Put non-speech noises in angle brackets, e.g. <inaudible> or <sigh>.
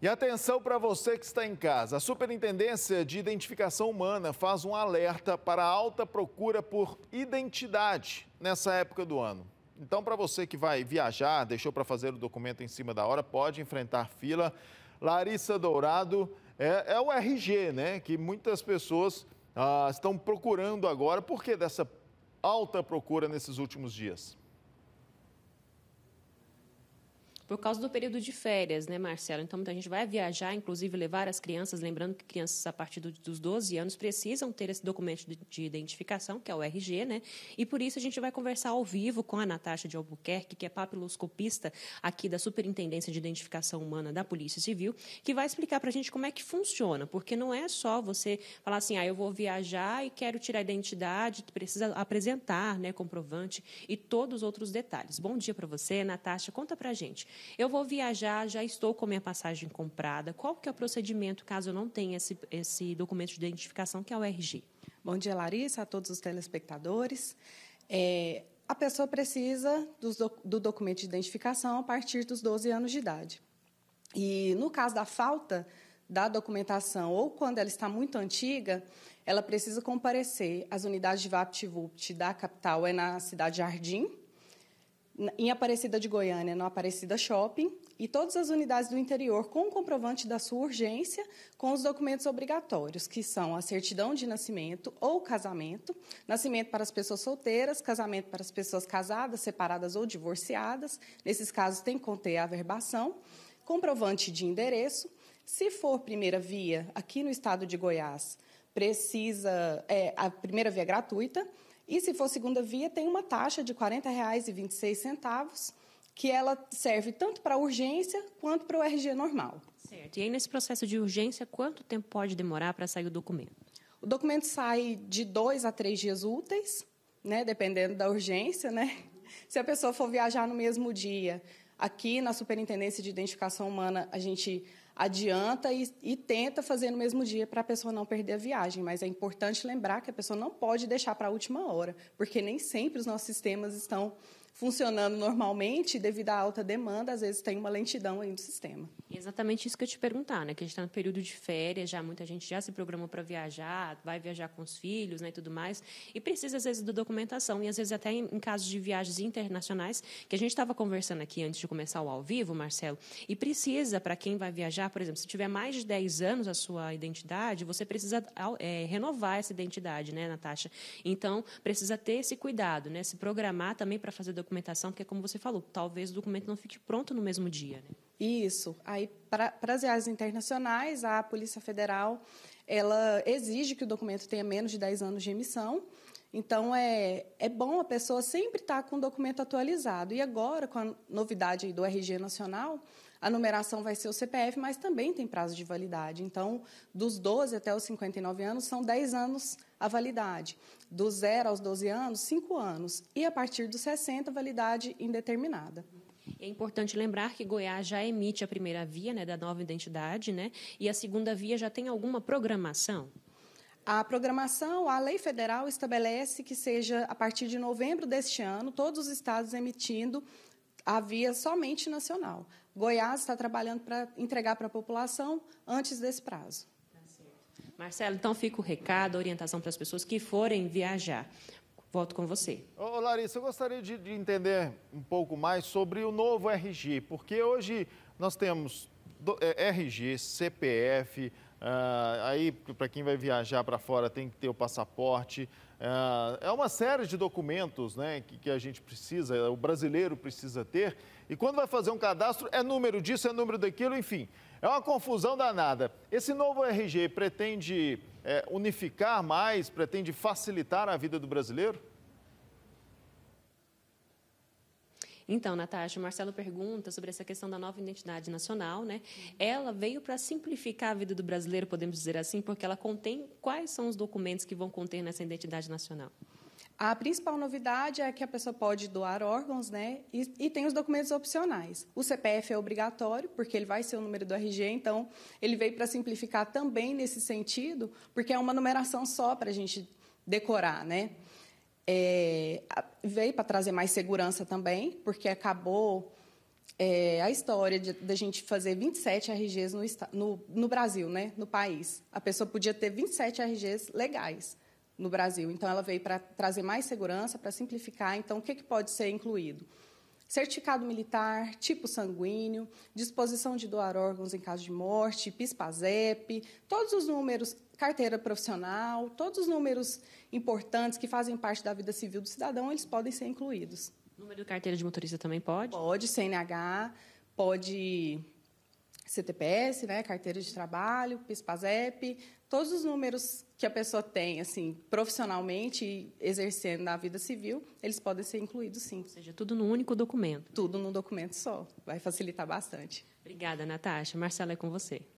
E atenção para você que está em casa. A Superintendência de Identificação Humana faz um alerta para a alta procura por identidade nessa época do ano. Então, para você que vai viajar, deixou para fazer o documento em cima da hora, pode enfrentar fila. Larissa Dourado é, é o RG, né? Que muitas pessoas ah, estão procurando agora. Por que dessa alta procura nesses últimos dias? por causa do período de férias, né, Marcelo? Então, a gente vai viajar, inclusive levar as crianças, lembrando que crianças a partir dos 12 anos precisam ter esse documento de identificação, que é o RG, né? E por isso a gente vai conversar ao vivo com a Natasha de Albuquerque, que é papiloscopista aqui da Superintendência de Identificação Humana da Polícia Civil, que vai explicar para a gente como é que funciona, porque não é só você falar assim, ah, eu vou viajar e quero tirar a identidade, precisa apresentar, né, comprovante e todos os outros detalhes. Bom dia para você, Natasha. Conta para a gente. Eu vou viajar, já estou com minha passagem comprada. Qual que é o procedimento caso eu não tenha esse, esse documento de identificação, que é o RG? Bom dia, Larissa, a todos os telespectadores. É, a pessoa precisa do, do documento de identificação a partir dos 12 anos de idade. E no caso da falta da documentação ou quando ela está muito antiga, ela precisa comparecer às unidades de VAPT-VUPT da capital, é na cidade Jardim, em Aparecida de Goiânia, no Aparecida Shopping, e todas as unidades do interior com o comprovante da sua urgência, com os documentos obrigatórios, que são a certidão de nascimento ou casamento, nascimento para as pessoas solteiras, casamento para as pessoas casadas, separadas ou divorciadas, nesses casos tem que conter a averbação, comprovante de endereço, se for primeira via aqui no estado de Goiás, precisa é, a primeira via é gratuita, e se for segunda via, tem uma taxa de R$ 40,26, que ela serve tanto para urgência quanto para o RG normal. Certo. E aí, nesse processo de urgência, quanto tempo pode demorar para sair o documento? O documento sai de dois a três dias úteis, né, dependendo da urgência. Né? <laughs> Se a pessoa for viajar no mesmo dia, aqui na Superintendência de Identificação Humana, a gente adianta e, e tenta fazer no mesmo dia para a pessoa não perder a viagem. Mas é importante lembrar que a pessoa não pode deixar para a última hora, porque nem sempre os nossos sistemas estão funcionando normalmente, devido à alta demanda, às vezes tem uma lentidão aí no sistema. É exatamente isso que eu te perguntar, né? Que a gente está no período de férias, já muita gente já se programou para viajar, vai viajar com os filhos, né, e tudo mais, e precisa às vezes da documentação e às vezes até em, em casos de viagens internacionais, que a gente estava conversando aqui antes de começar o ao vivo, Marcelo, e precisa para quem vai viajar, por exemplo, se tiver mais de 10 anos a sua identidade, você precisa é, renovar essa identidade, né, Natasha? Então precisa ter esse cuidado, né? Se programar também para fazer documentação documentação, porque, é como você falou, talvez o documento não fique pronto no mesmo dia. Né? Isso. Aí, para as viagens internacionais, a Polícia Federal ela exige que o documento tenha menos de 10 anos de emissão. Então, é, é bom a pessoa sempre estar tá com o documento atualizado. E agora, com a novidade do RG Nacional, a numeração vai ser o CPF, mas também tem prazo de validade. Então, dos 12 até os 59 anos, são 10 anos a validade. Do 0 aos 12 anos, 5 anos. E a partir dos 60, validade indeterminada. É importante lembrar que Goiás já emite a primeira via né, da nova identidade, né? E a segunda via já tem alguma programação? A programação, a lei federal estabelece que seja a partir de novembro deste ano, todos os estados emitindo a via somente nacional. Goiás está trabalhando para entregar para a população antes desse prazo. Tá Marcelo, então fica o recado, a orientação para as pessoas que forem viajar. Volto com você. Ô, Larissa, eu gostaria de, de entender um pouco mais sobre o novo RG, porque hoje nós temos do, é, RG, CPF, ah, aí para quem vai viajar para fora tem que ter o passaporte. Ah, é uma série de documentos né, que, que, a gente precisa, o brasileiro precisa ter. E quando vai fazer um cadastro, é número disso, é número daquilo, enfim. É uma confusão danada. Esse novo RG pretende é, unificar mais, pretende facilitar a vida do brasileiro? Então, Natasha, o Marcelo pergunta sobre essa questão da nova identidade nacional, né? Ela veio para simplificar a vida do brasileiro, podemos dizer assim, porque ela contém quais são os documentos que vão conter nessa identidade nacional. A principal novidade é que a pessoa pode doar órgãos, né? E, e, tem os documentos opcionais. O CPF é obrigatório, porque ele vai ser o número do RG, então ele veio para simplificar também nesse sentido, porque é uma numeração só para a gente decorar, né? É, veio para trazer mais segurança também, porque acabou é, a história da gente fazer 27 RGs no, no, no Brasil, né? No país. A pessoa podia ter 27 RGs legais no Brasil. Então, ela veio para trazer mais segurança, para simplificar. Então, o que, que pode ser incluído? Certificado militar, tipo sanguíneo, disposição de doar órgãos em caso de morte, PIS-PASEP, todos os números, carteira profissional, todos os números importantes que fazem parte da vida civil do cidadão, eles podem ser incluídos. Número de carteira de motorista também pode? Pode, CNH, pode CTPS, né, carteira de trabalho, PIS-PASEP, todos os números que a pessoa tem, assim, profissionalmente e exercendo na vida civil, eles podem ser incluídos, sim. Ou seja, tudo num único documento. Tudo num documento só. Vai facilitar bastante. Obrigada, Natasha. Marcela, é com você.